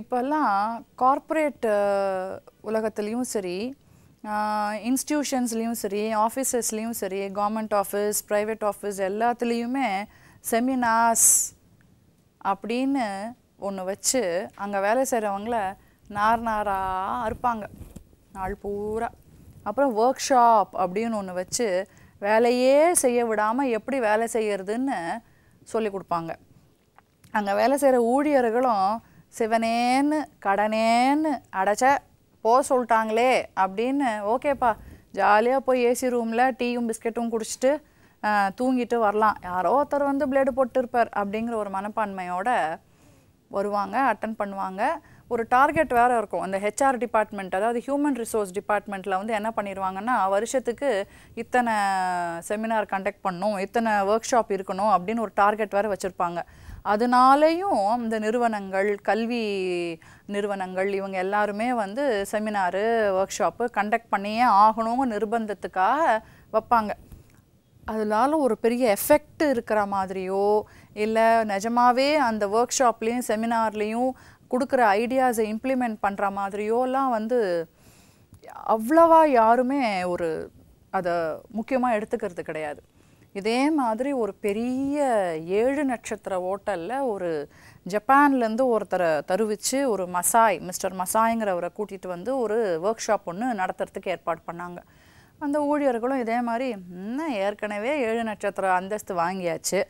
இப்போல்லாம் கார்ப்பரேட் உலகத்துலேயும் சரி இன்ஸ்டியூஷன்ஸ்லேயும் சரி ஆஃபீஸஸ்லேயும் சரி கவர்மெண்ட் ஆஃபீஸ் ப்ரைவேட் ஆஃபீஸ் எல்லாத்துலேயுமே செமினார்ஸ் அப்படின்னு ஒன்று வச்சு அங்கே வேலை செய்கிறவங்கள நார் நாராக அறுப்பாங்க நாள் பூரா அப்புறம் ஒர்க் ஷாப் அப்படின்னு ஒன்று வச்சு வேலையே செய்ய விடாமல் எப்படி வேலை செய்கிறதுன்னு சொல்லி கொடுப்பாங்க அங்கே வேலை செய்கிற ஊழியர்களும் சிவனேன்னு கடனேன்னு அடைச்ச போக சொல்லிட்டாங்களே அப்படின்னு ஓகேப்பா ஜாலியாக போய் ஏசி ரூமில் டீயும் பிஸ்கெட்டும் குடிச்சிட்டு தூங்கிட்டு வரலாம் யாரோ ஒருத்தர் வந்து பிளேடு போட்டுருப்பார் அப்படிங்கிற ஒரு மனப்பான்மையோட வருவாங்க அட்டன் பண்ணுவாங்க ஒரு டார்கெட் வேறு இருக்கும் அந்த ஹெச்ஆர் டிபார்ட்மெண்ட் அதாவது ஹியூமன் ரிசோர்ஸ் டிபார்ட்மெண்ட்டில் வந்து என்ன பண்ணிடுவாங்கன்னா வருஷத்துக்கு இத்தனை செமினார் கண்டக்ட் பண்ணணும் இத்தனை ஒர்க் ஷாப் இருக்கணும் அப்படின்னு ஒரு டார்கெட் வேறு வச்சுருப்பாங்க அதனாலேயும் இந்த நிறுவனங்கள் கல்வி நிறுவனங்கள் இவங்க எல்லாருமே வந்து செமினாரு ஒர்க் ஷாப்பு கண்டக்ட் பண்ணியே ஆகணுங்க நிர்பந்தத்துக்காக வைப்பாங்க அதனால ஒரு பெரிய எஃபெக்ட் இருக்கிற மாதிரியோ இல்லை நிஜமாவே அந்த ஒர்க் ஷாப்லேயும் செமினார்லேயும் கொடுக்குற ஐடியாஸை இம்ப்ளிமெண்ட் பண்ணுற மாதிரியோலாம் வந்து அவ்வளவா யாருமே ஒரு அதை முக்கியமாக எடுத்துக்கிறது கிடையாது இதே மாதிரி ஒரு பெரிய ஏழு நட்சத்திர ஓட்டலில் ஒரு ஜப்பான்லேருந்து ஒருத்தரை தருவிச்சு ஒரு மசாய் மிஸ்டர் மசாய்ங்கிறவரை கூட்டிகிட்டு வந்து ஒரு ஒர்க் ஷாப் ஒன்று நடத்துறதுக்கு ஏற்பாடு பண்ணாங்க அந்த ஊழியர்களும் இதே மாதிரி இன்னும் ஏற்கனவே ஏழு நட்சத்திர அந்தஸ்து வாங்கியாச்சு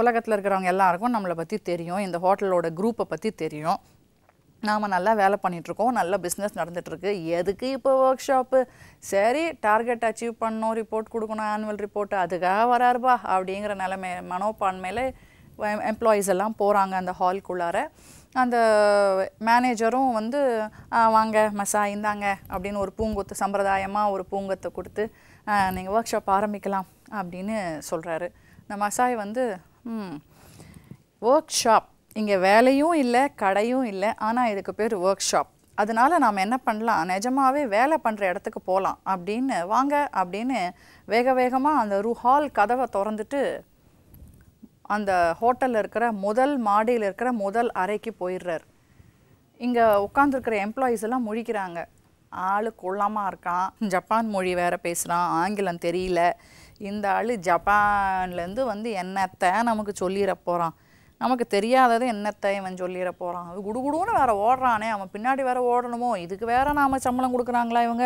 உலகத்தில் இருக்கிறவங்க எல்லாருக்கும் நம்மளை பற்றி தெரியும் இந்த ஹோட்டலோட குரூப்பை பற்றி தெரியும் நாம் நல்லா வேலை பண்ணிகிட்ருக்கோம் நல்ல பிஸ்னஸ் நடந்துகிட்ருக்கு எதுக்கு இப்போ ஒர்க் ஷாப்பு சரி டார்கெட் அச்சீவ் பண்ணணும் ரிப்போர்ட் கொடுக்கணும் ஆனுவல் ரிப்போர்ட் அதுக்காக வராருபா அப்படிங்கிற நிலைமை மனோப்பான்மையில் எம்ப்ளாயீஸ் எல்லாம் போகிறாங்க அந்த ஹால்குள்ளார அந்த மேனேஜரும் வந்து வாங்க மசா இந்தாங்க அப்படின்னு ஒரு பூங்கொத்து சம்பிரதாயமாக ஒரு பூங்கத்தை கொடுத்து நீங்கள் ஒர்க் ஷாப் ஆரம்பிக்கலாம் அப்படின்னு சொல்கிறாரு இந்த மசாய் வந்து ஒர்க் ஷாப் இங்கே வேலையும் இல்லை கடையும் இல்லை ஆனால் இதுக்கு பேர் ஒர்க் ஷாப் அதனால் நாம் என்ன பண்ணலாம் நிஜமாகவே வேலை பண்ணுற இடத்துக்கு போகலாம் அப்படின்னு வாங்க அப்படின்னு வேக வேகமாக அந்த ரூஹால் கதவை திறந்துட்டு அந்த ஹோட்டலில் இருக்கிற முதல் மாடியில் இருக்கிற முதல் அறைக்கு போயிடுறார் இங்கே உட்காந்துருக்கிற எம்ப்ளாயீஸ் எல்லாம் முழிக்கிறாங்க ஆள் குள்ளமாக இருக்கான் ஜப்பான் மொழி வேறு பேசுகிறான் ஆங்கிலம் தெரியல இந்த ஆள் ஜப்பான்லேருந்து வந்து என்னத்தை நமக்கு சொல்லிட போகிறான் நமக்கு தெரியாதது என்னத்தை இவன் சொல்லிட போகிறான் அது குடுகுடுன்னு வேற ஓடுறானே அவன் பின்னாடி வேற ஓடணுமோ இதுக்கு வேற நாம் சம்பளம் கொடுக்குறாங்களா இவங்க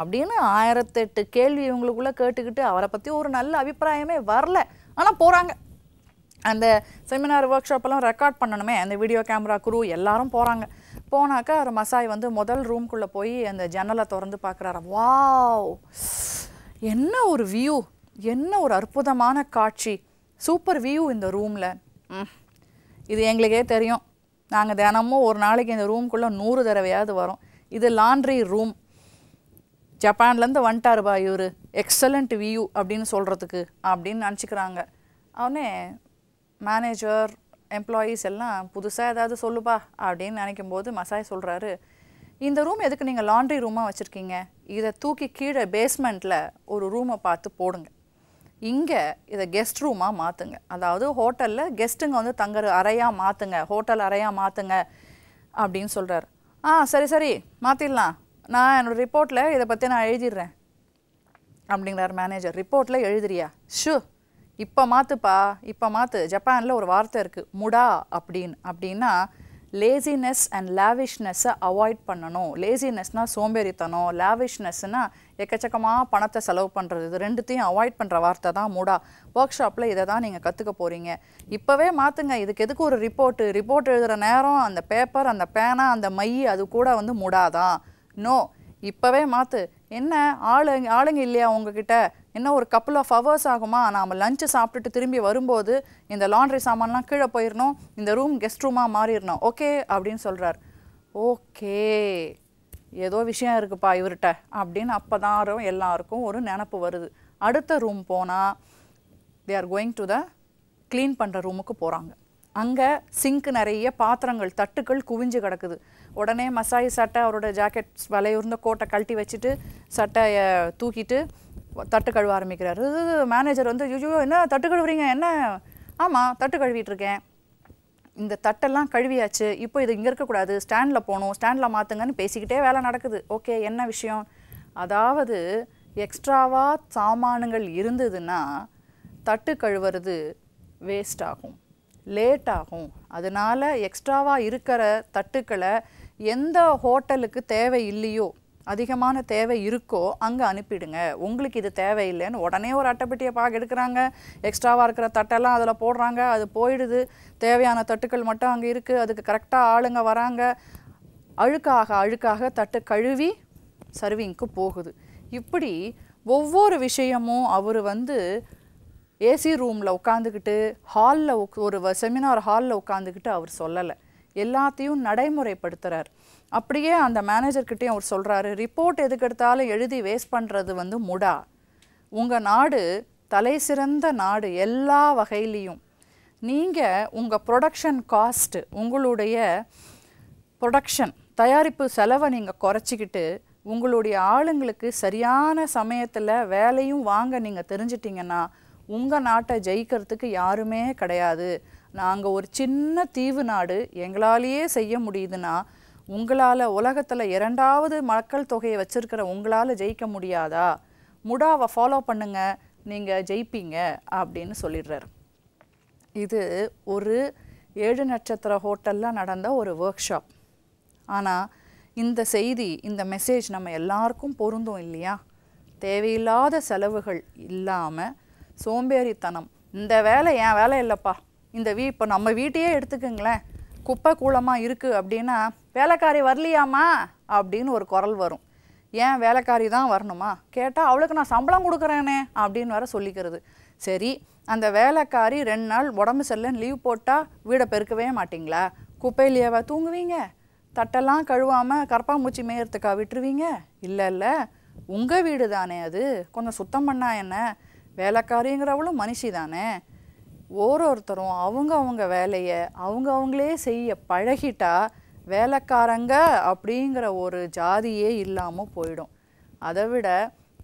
அப்படின்னு ஆயிரத்தெட்டு கேள்வி இவங்களுக்குள்ளே கேட்டுக்கிட்டு அவரை பற்றி ஒரு நல்ல அபிப்பிராயமே வரல ஆனால் போகிறாங்க அந்த செமினார் ஒர்க் ஷாப்பெல்லாம் ரெக்கார்ட் பண்ணணுமே அந்த வீடியோ கேமரா குரூ எல்லாரும் போகிறாங்க போனாக்கா அவர் மசாய் வந்து முதல் ரூம்குள்ளே போய் அந்த ஜன்னலை திறந்து பார்க்குறாரு வாவ் என்ன ஒரு வியூ என்ன ஒரு அற்புதமான காட்சி சூப்பர் வியூ இந்த ரூமில் இது எங்களுக்கே தெரியும் நாங்கள் தினமும் ஒரு நாளைக்கு இந்த ரூம்குள்ளே நூறு தடவையாவது வரோம் இது லாண்ட்ரி ரூம் ஜப்பான்லேருந்து வந்துட்டாருபா இவர் எக்ஸலண்ட் வியூ அப்படின்னு சொல்கிறதுக்கு அப்படின்னு நினச்சிக்கிறாங்க அவனே மேனேஜர் எம்ப்ளாயீஸ் எல்லாம் புதுசாக ஏதாவது சொல்லுப்பா அப்படின்னு நினைக்கும் போது மசாய் சொல்கிறாரு இந்த ரூம் எதுக்கு நீங்கள் லாண்ட்ரி ரூமாக வச்சுருக்கீங்க இதை தூக்கி கீழே பேஸ்மெண்ட்டில் ஒரு ரூமை பார்த்து போடுங்க இங்கே இதை கெஸ்ட் ரூமாக மாற்றுங்க அதாவது ஹோட்டலில் கெஸ்ட்டுங்க வந்து தங்குற அறையாக மாற்றுங்க ஹோட்டல் அறையாக மாற்றுங்க அப்படின்னு சொல்கிறார் ஆ சரி சரி மாற்றிடலாம் நான் என்னோடய ரிப்போர்ட்டில் இதை பற்றி நான் எழுதிடுறேன் அப்படிங்கிறார் மேனேஜர் ரிப்போர்ட்டில் எழுதுறியா ஷூ இப்போ மாற்றுப்பா இப்போ மாற்று ஜப்பானில் ஒரு வார்த்தை இருக்குது முடா அப்படின்னு அப்படின்னா லேசினஸ் அண்ட் லேவிஷ்னஸ்ஸை அவாய்ட் பண்ணணும் லேசினஸ்னால் சோம்பேறித்தனம் லேவிஷ்னஸ்னால் எக்கச்சக்கமாக பணத்தை செலவு பண்ணுறது இது ரெண்டுத்தையும் அவாய்ட் பண்ணுற வார்த்தை தான் மூடா ஒர்க் ஷாப்பில் இதை தான் நீங்கள் கற்றுக்க போகிறீங்க இப்போவே மாற்றுங்க இதுக்கு எதுக்கு ஒரு ரிப்போர்ட்டு ரிப்போர்ட் எழுதுகிற நேரம் அந்த பேப்பர் அந்த பேனா அந்த மை அது கூட வந்து மூடாதான் நோ இப்போவே மாற்று என்ன ஆளுங்க ஆளுங்க இல்லையா உங்ககிட்ட என்ன ஒரு கப்புள் ஆஃப் ஹவர்ஸ் ஆகுமா நாம் லஞ்சு சாப்பிட்டுட்டு திரும்பி வரும்போது இந்த லாண்ட்ரி சாமான்லாம் கீழே போயிடணும் இந்த ரூம் கெஸ்ட் ரூமாக மாறிடணும் ஓகே அப்படின்னு சொல்கிறார் ஓகே ஏதோ விஷயம் இருக்குப்பா இவர்கிட்ட அப்படின்னு அப்போ தான் எல்லாருக்கும் ஒரு நினப்பு வருது அடுத்த ரூம் போனால் they are going to the clean பண்ணுற ரூமுக்கு போகிறாங்க அங்கே சிங்க் நிறைய பாத்திரங்கள் தட்டுக்கள் குவிஞ்சு கிடக்குது உடனே மசாய் சட்டை அவரோட ஜாக்கெட் வலையுர்ந்த கோட்டை கழட்டி வச்சுட்டு சட்டையை தூக்கிட்டு தட்டு கழுவ ஆரம்பிக்கிறார் மேனேஜர் வந்து ஐயோ என்ன தட்டு கழுவுறீங்க என்ன ஆமாம் தட்டு கழுவிட்டுருக்கேன் இந்த தட்டெல்லாம் கழுவியாச்சு இப்போ இது இங்கே இருக்கக்கூடாது ஸ்டாண்டில் போகணும் ஸ்டாண்டில் மாற்றுங்கன்னு பேசிக்கிட்டே வேலை நடக்குது ஓகே என்ன விஷயம் அதாவது எக்ஸ்ட்ராவாக சாமானுங்கள் இருந்ததுன்னா தட்டு கழுவுறது வேஸ்ட் ஆகும் லேட் ஆகும் அதனால் எக்ஸ்ட்ராவாக இருக்கிற தட்டுக்களை எந்த ஹோட்டலுக்கு தேவை இல்லையோ அதிகமான தேவை இருக்கோ அங்கே அனுப்பிடுங்க உங்களுக்கு இது தேவையில்லைன்னு உடனே ஒரு அட்டைப்பெட்டியை பாக எடுக்கிறாங்க எக்ஸ்ட்ராவாக இருக்கிற தட்டெல்லாம் அதில் போடுறாங்க அது போயிடுது தேவையான தட்டுக்கள் மட்டும் அங்கே இருக்குது அதுக்கு கரெக்டாக ஆளுங்க வராங்க அழுக்காக அழுக்காக தட்டு கழுவி சர்விங்க்கு போகுது இப்படி ஒவ்வொரு விஷயமும் அவர் வந்து ஏசி ரூமில் உட்காந்துக்கிட்டு ஹாலில் ஒரு செமினார் ஹாலில் உட்காந்துக்கிட்டு அவர் சொல்லலை எல்லாத்தையும் நடைமுறைப்படுத்துகிறார் அப்படியே அந்த மேனேஜர்கிட்டையும் அவர் சொல்கிறாரு ரிப்போர்ட் எதுக்கு எடுத்தாலும் எழுதி வேஸ்ட் பண்ணுறது வந்து முடா உங்கள் நாடு தலை சிறந்த நாடு எல்லா வகையிலையும் நீங்கள் உங்கள் ப்ரொடக்ஷன் காஸ்ட்டு உங்களுடைய ப்ரொடக்ஷன் தயாரிப்பு செலவை நீங்கள் குறைச்சிக்கிட்டு உங்களுடைய ஆளுங்களுக்கு சரியான சமயத்தில் வேலையும் வாங்க நீங்கள் தெரிஞ்சிட்டிங்கன்னா உங்கள் நாட்டை ஜெயிக்கிறதுக்கு யாருமே கிடையாது நாங்கள் ஒரு சின்ன தீவு நாடு எங்களாலேயே செய்ய முடியுதுன்னா உங்களால் உலகத்தில் இரண்டாவது மக்கள் தொகையை வச்சுருக்கிற உங்களால் ஜெயிக்க முடியாதா முடாவை ஃபாலோ பண்ணுங்கள் நீங்கள் ஜெயிப்பீங்க அப்படின்னு சொல்லிடுறார் இது ஒரு ஏழு நட்சத்திர ஹோட்டலில் நடந்த ஒரு ஒர்க் ஷாப் ஆனால் இந்த செய்தி இந்த மெசேஜ் நம்ம எல்லாருக்கும் பொருந்தும் இல்லையா தேவையில்லாத செலவுகள் இல்லாமல் சோம்பேறித்தனம் இந்த வேலை என் வேலை இல்லைப்பா இந்த வீ இப்போ நம்ம வீட்டையே எடுத்துக்கோங்களேன் குப்பை கூலமாக இருக்குது அப்படின்னா வேலைக்காரி வரலையாமா அப்படின்னு ஒரு குரல் வரும் ஏன் வேலைக்காரி தான் வரணுமா கேட்டால் அவளுக்கு நான் சம்பளம் கொடுக்குறேனே அப்படின்னு வேற சொல்லிக்கிறது சரி அந்த வேலைக்காரி ரெண்டு நாள் உடம்பு செல்லன்னு லீவ் போட்டால் வீடை பெருக்கவே மாட்டிங்களா குப்பையிலேயேவா தூங்குவீங்க தட்டெல்லாம் கழுவாமல் கரப்பாம்பூச்சி மேயறதுக்காக விட்டுருவீங்க இல்லை இல்லை உங்கள் வீடு தானே அது கொஞ்சம் சுத்தம் பண்ணால் என்ன வேலைக்காரிங்கிறவளும் மனுஷி தானே ஒரு ஒருத்தரும் அவங்க அவங்க வேலையை அவங்க அவங்களே செய்ய பழகிட்டா வேலைக்காரங்க அப்படிங்கிற ஒரு ஜாதியே இல்லாமல் போயிடும் அதை விட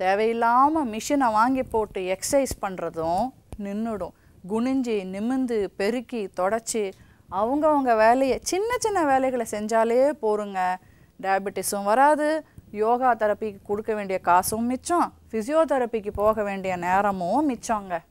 தேவையில்லாமல் மிஷினை வாங்கி போட்டு எக்ஸசைஸ் பண்ணுறதும் நின்றுடும் குனிஞ்சு நிமிந்து பெருக்கி தொடச்சி அவங்கவுங்க வேலையை சின்ன சின்ன வேலைகளை செஞ்சாலே போருங்க டயபெட்டிஸும் வராது யோகா தெரப்பிக்கு கொடுக்க வேண்டிய காசும் மிச்சம் ஃபிசியோதெரப்பிக்கு போக வேண்டிய நேரமும் மிச்சங்க